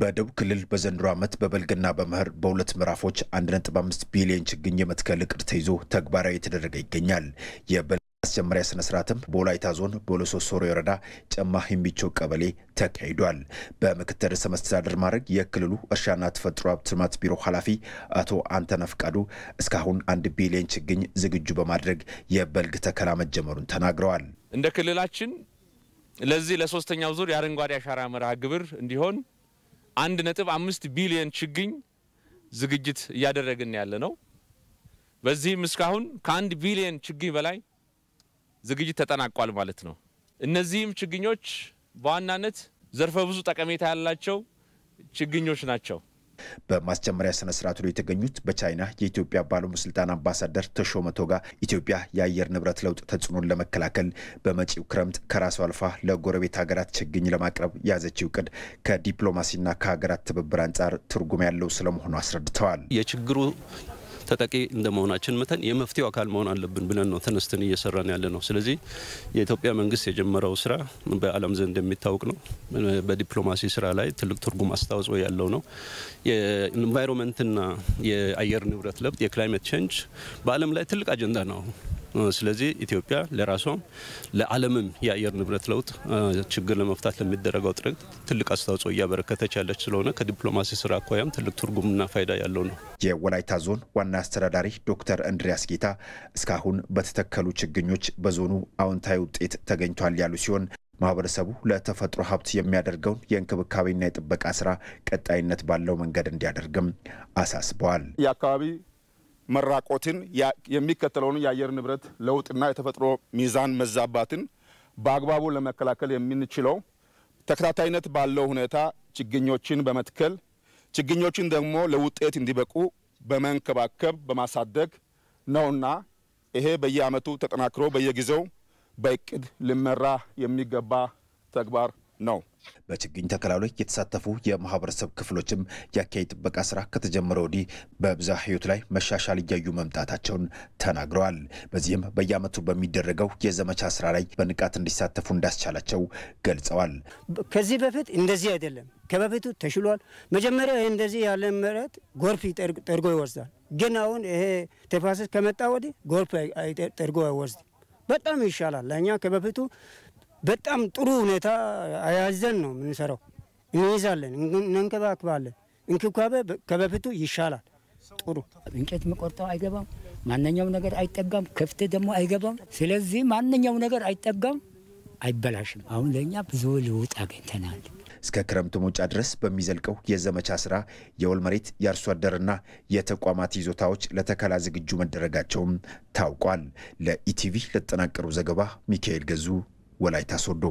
በደቡብ ክልል በዘንድሮ ዓመት በበልግና በመኸር በሁለት ምዕራፎች 1.5 ቢሊዮን ችግኝ የመትከል እቅድ ተይዞ ተግባራዊ የተደረገ ይገኛል። የበልግ ማስጀመሪያ ስነ ስርዓትም በወላይታ ዞን በሎሶ ሶሮ ወረዳ ጨማ ሂሚቾ ቀበሌ ተካሂዷል። በምክትል ርዕሰ መስተዳድር ማድረግ የክልሉ እርሻና ተፈጥሮ ሀብት ልማት ቢሮ ኃላፊ አቶ አንተነ ፍቃዱ እስካሁን አንድ ቢሊዮን ችግኝ ዝግጁ በማድረግ የበልግ ተከላ መጀመሩን ተናግረዋል። እንደ ክልላችን ለዚህ ለሶስተኛው ዙር የአረንጓዴ አሻራ መርሃ ግብር እንዲሆን አንድ ነጥብ አምስት ቢሊዮን ችግኝ ዝግጅት እያደረግን ያለ ነው። በዚህም እስካሁን ከአንድ ቢሊዮን ችግኝ በላይ ዝግጅት ተጠናቋል ማለት ነው። እነዚህም ችግኞች በዋናነት ዘርፈ ብዙ ጠቀሜታ ያላቸው ችግኞች ናቸው። በማስጀመሪያ ስነ ስርዓቱ ላይ የተገኙት በቻይና የኢትዮጵያ ስልጣን አምባሳደር ተሾመ ቶጋ ኢትዮጵያ የአየር ንብረት ለውጥ ተጽዕኖን ለመከላከል በመጪው ክረምት ከራሱ አልፋ ለጎረቤት ሀገራት ችግኝ ለማቅረብ የያዘችው እቅድ ከዲፕሎማሲና ከሀገራት ትብብር አንጻር ትርጉም ያለው ስለመሆኑ አስረድተዋል። የችግሩ ተጠቂ እንደመሆናችን መተን የመፍትሄው አካል መሆን አለብን ብለን ነው ተነስተን እየሰራን ያለ ነው። ስለዚህ የኢትዮጵያ መንግስት የጀመረው ስራ በዓለም ዘንድ የሚታወቅ ነው። በዲፕሎማሲ ስራ ላይ ትልቅ ትርጉም አስተዋጽኦ ያለው ነው። የኢንቫይሮንመንትና የአየር ንብረት ለውጥ የክላይሜት ቼንጅ በዓለም ላይ ትልቅ አጀንዳ ነው። ስለዚህ ኢትዮጵያ ለራሷም ለዓለምም የአየር ንብረት ለውጥ ችግር ለመፍታት ለሚደረገው ጥረት ትልቅ አስተዋጽኦ እያበረከተች ያለች ስለሆነ ከዲፕሎማሲ ስራ አኳያም ትልቅ ትርጉምና ፋይዳ ያለው ነው። የወላይታ ዞን ዋና አስተዳዳሪ ዶክተር እንድሪያስ ጌታ እስካሁን በተተከሉ ችግኞች በዞኑ አዎንታዊ ውጤት ተገኝቷል ያሉ ሲሆን ማህበረሰቡ ለተፈጥሮ ሀብት የሚያደርገውን የእንክብካቤና የጥበቃ ስራ ቀጣይነት ባለው መንገድ እንዲያደርግም አሳስበዋል። የአካባቢ መራቆትን፣ የሚከተለውን የአየር ንብረት ለውጥና የተፈጥሮ ሚዛን መዛባትን በአግባቡ ለመከላከል የምንችለው ተከታታይነት ባለው ሁኔታ ችግኞችን በመትከል ችግኞችን ደግሞ ለውጤት እንዲበቁ በመንከባከብ በማሳደግ ነውና ይሄ በየዓመቱ ተጠናክሮ በየጊዜው በእቅድ ሊመራ የሚገባ ተግባር ነው። በችግኝ ተከላ ላይ የተሳተፉ የማህበረሰብ ክፍሎችም የአካባቢ ጥበቃ ስራ ከተጀመረ ወዲህ በብዝሃ ሕይወት ላይ መሻሻል እያዩ መምጣታቸውን ተናግረዋል። በዚህም በየዓመቱ በሚደረገው የዘመቻ ስራ ላይ በንቃት እንዲሳተፉ እንዳስቻላቸው ገልጸዋል። ከዚህ በፊት እንደዚህ አይደለም፣ ከበፊቱ ተሽሏል። መጀመሪያ ይህ እንደዚህ ያለ መሬት ጎርፍ ጠርጎ ይወስዳል። ግን አሁን ይሄ ተፋሰስ ከመጣ ወዲህ ጎርፍ ጠርጎ አይወስድም። በጣም ይሻላል ለእኛ ከበፊቱ በጣም ጥሩ ሁኔታ አያዘን ነው የምንሰራው። እንይዛለን፣ እንንከባክባለን። እንክኳበ ከበፊቱ ይሻላል። ጥሩ እንጨት መቆርጠው አይገባም። ማንኛውም ነገር አይጠጋም። ክፍት ደግሞ አይገባም። ስለዚህ ማንኛውም ነገር አይጠጋም፣ አይበላሽም። አሁን ለእኛ ብዙ ልውጥ አግኝተናል። እስከ ክረምት መውጫ ድረስ በሚዘልቀው የዘመቻ ስራ የወል መሬት የአርሶ አደርና የተቋማት ይዞታዎች ለተከላ ዝግጁ መደረጋቸውም ታውቋል። ለኢቲቪ ለተጠናቀሩ ዘገባ ሚካኤል ገዙ ወላይታ ሶዶ